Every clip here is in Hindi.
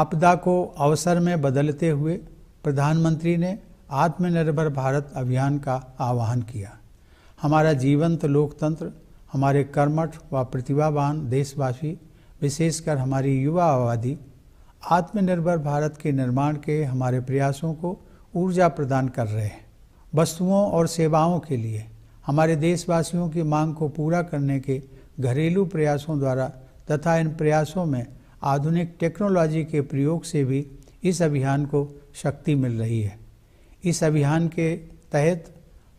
आपदा को अवसर में बदलते हुए प्रधानमंत्री ने आत्मनिर्भर भारत अभियान का आह्वान किया हमारा जीवंत लोकतंत्र हमारे कर्मठ व प्रतिभावान देशवासी विशेषकर हमारी युवा आबादी आत्मनिर्भर भारत के निर्माण के हमारे प्रयासों को ऊर्जा प्रदान कर रहे हैं वस्तुओं और सेवाओं के लिए हमारे देशवासियों की मांग को पूरा करने के घरेलू प्रयासों द्वारा तथा इन प्रयासों में आधुनिक टेक्नोलॉजी के प्रयोग से भी इस अभियान को शक्ति मिल रही है इस अभियान के तहत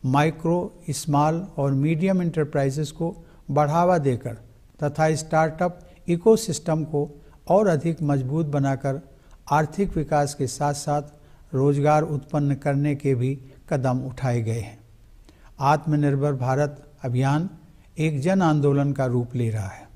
माइक्रो स्मॉल और मीडियम इंटरप्राइजेस को बढ़ावा देकर तथा स्टार्टअप इकोसिस्टम को और अधिक मजबूत बनाकर आर्थिक विकास के साथ साथ रोजगार उत्पन्न करने के भी कदम उठाए गए हैं आत्मनिर्भर भारत अभियान एक जन आंदोलन का रूप ले रहा है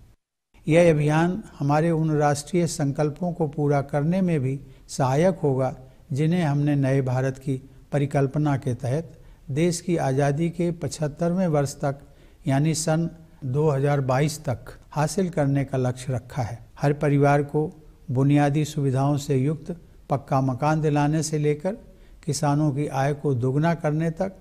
यह अभियान हमारे उन राष्ट्रीय संकल्पों को पूरा करने में भी सहायक होगा जिन्हें हमने नए भारत की परिकल्पना के तहत देश की आज़ादी के 75वें वर्ष तक यानी सन 2022 तक हासिल करने का लक्ष्य रखा है हर परिवार को बुनियादी सुविधाओं से युक्त पक्का मकान दिलाने से लेकर किसानों की आय को दोगुना करने तक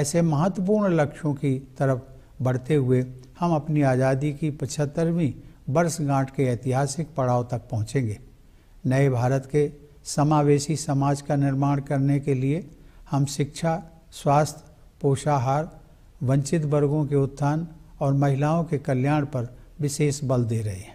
ऐसे महत्वपूर्ण लक्ष्यों की तरफ बढ़ते हुए हम अपनी आज़ादी की पचहत्तरवीं वर्षगांठ के ऐतिहासिक पड़ाव तक पहुँचेंगे नए भारत के समावेशी समाज का निर्माण करने के लिए हम शिक्षा स्वास्थ्य पोषाहार वंचित वर्गों के उत्थान और महिलाओं के कल्याण पर विशेष बल दे रहे हैं